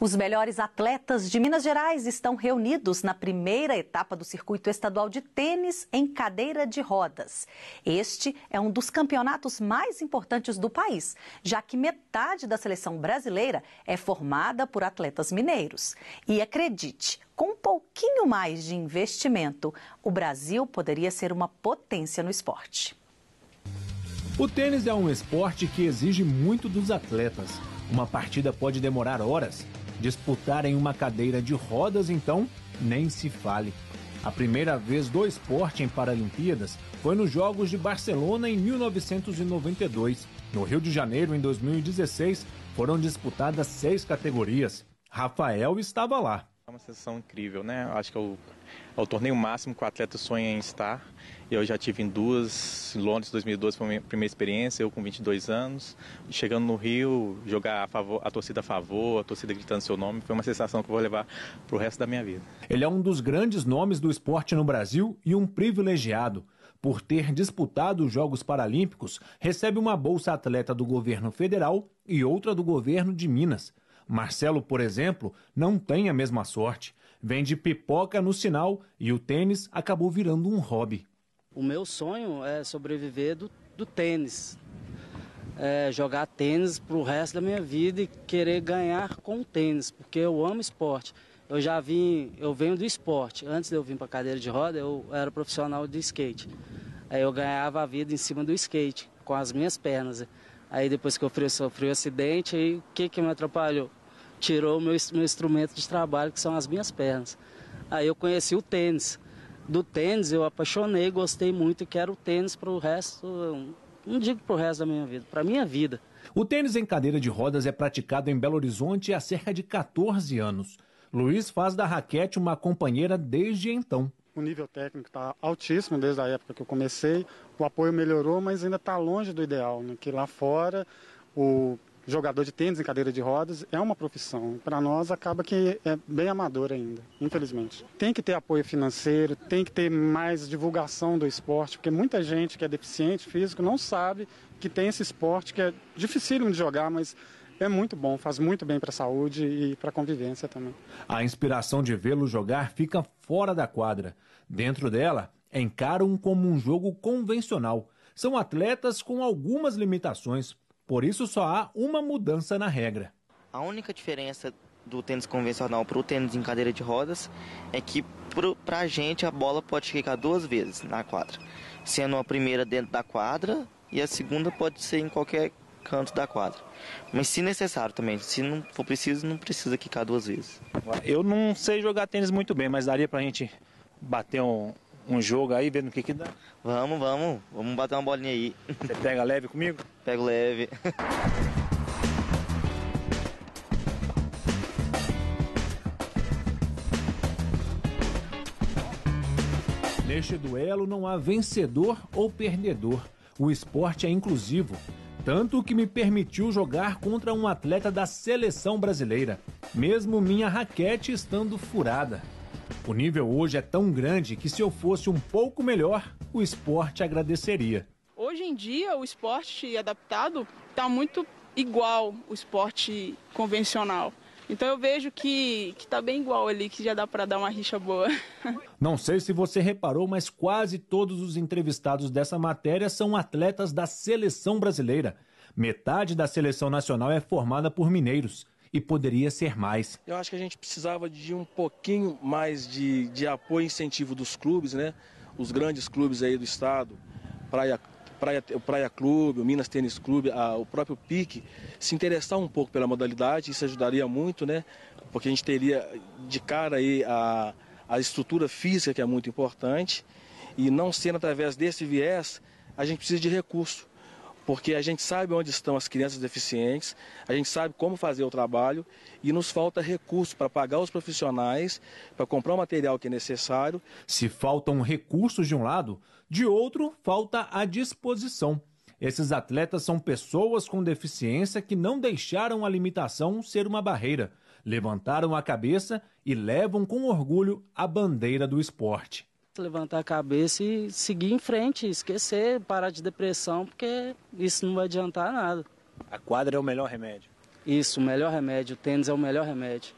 Os melhores atletas de Minas Gerais estão reunidos na primeira etapa do circuito estadual de tênis em cadeira de rodas. Este é um dos campeonatos mais importantes do país, já que metade da seleção brasileira é formada por atletas mineiros. E acredite, com um pouquinho mais de investimento, o Brasil poderia ser uma potência no esporte. O tênis é um esporte que exige muito dos atletas. Uma partida pode demorar horas Disputarem uma cadeira de rodas, então, nem se fale. A primeira vez do esporte em Paralimpíadas foi nos Jogos de Barcelona em 1992. No Rio de Janeiro, em 2016, foram disputadas seis categorias. Rafael estava lá uma sensação incrível, né? Acho que é o, é o torneio máximo que o atleta sonha em estar. Eu já tive em duas, em Londres 2012 foi a minha primeira experiência, eu com 22 anos. Chegando no Rio, jogar a, favor, a torcida a favor, a torcida gritando seu nome, foi uma sensação que eu vou levar para o resto da minha vida. Ele é um dos grandes nomes do esporte no Brasil e um privilegiado. Por ter disputado os Jogos Paralímpicos, recebe uma bolsa atleta do governo federal e outra do governo de Minas. Marcelo, por exemplo, não tem a mesma sorte. Vende pipoca no sinal e o tênis acabou virando um hobby. O meu sonho é sobreviver do, do tênis. É jogar tênis para o resto da minha vida e querer ganhar com o tênis, porque eu amo esporte. Eu já vim, eu venho do esporte. Antes de eu vir para cadeira de roda, eu era profissional de skate. Aí eu ganhava a vida em cima do skate, com as minhas pernas. Aí depois que eu sofri, o um acidente, aí o que, que me atrapalhou? tirou meu, meu instrumento de trabalho, que são as minhas pernas. Aí eu conheci o tênis. Do tênis eu apaixonei, gostei muito e quero o tênis para o resto, não digo para o resto da minha vida, para minha vida. O tênis em cadeira de rodas é praticado em Belo Horizonte há cerca de 14 anos. Luiz faz da raquete uma companheira desde então. O nível técnico está altíssimo desde a época que eu comecei. O apoio melhorou, mas ainda está longe do ideal, né? que lá fora o jogador de tênis em cadeira de rodas é uma profissão. Para nós, acaba que é bem amador ainda, infelizmente. Tem que ter apoio financeiro, tem que ter mais divulgação do esporte, porque muita gente que é deficiente físico não sabe que tem esse esporte que é dificílimo de jogar, mas é muito bom, faz muito bem para a saúde e para a convivência também. A inspiração de vê-lo jogar fica fora da quadra. Dentro dela, encaram como um jogo convencional. São atletas com algumas limitações por isso, só há uma mudança na regra. A única diferença do tênis convencional para o tênis em cadeira de rodas é que, para a gente, a bola pode ficar duas vezes na quadra, sendo a primeira dentro da quadra e a segunda pode ser em qualquer canto da quadra. Mas se necessário também, se não for preciso, não precisa quicar duas vezes. Eu não sei jogar tênis muito bem, mas daria para a gente bater um, um jogo aí, vendo o que que dá? Vamos, vamos. Vamos bater uma bolinha aí. Você pega leve comigo? Pego leve. Neste duelo não há vencedor ou perdedor. O esporte é inclusivo, tanto que me permitiu jogar contra um atleta da seleção brasileira, mesmo minha raquete estando furada disponível hoje é tão grande que se eu fosse um pouco melhor, o esporte agradeceria. Hoje em dia, o esporte adaptado está muito igual o esporte convencional. Então eu vejo que, que tá bem igual ali, que já dá para dar uma rixa boa. Não sei se você reparou, mas quase todos os entrevistados dessa matéria são atletas da seleção brasileira. Metade da seleção nacional é formada por mineiros e poderia ser mais. Eu acho que a gente precisava de um pouquinho mais de, de apoio e incentivo dos clubes, né? Os grandes clubes aí do estado, Praia, Praia, o Praia Clube, o Minas Tênis Clube, a, o próprio Pique, se interessar um pouco pela modalidade, isso ajudaria muito, né? Porque a gente teria de cara aí a, a estrutura física, que é muito importante, e não sendo através desse viés, a gente precisa de recurso porque a gente sabe onde estão as crianças deficientes, a gente sabe como fazer o trabalho e nos falta recurso para pagar os profissionais, para comprar o material que é necessário. Se faltam recursos de um lado, de outro, falta a disposição. Esses atletas são pessoas com deficiência que não deixaram a limitação ser uma barreira, levantaram a cabeça e levam com orgulho a bandeira do esporte levantar a cabeça e seguir em frente, esquecer, parar de depressão, porque isso não vai adiantar nada. A quadra é o melhor remédio. Isso, o melhor remédio. O tênis é o melhor remédio.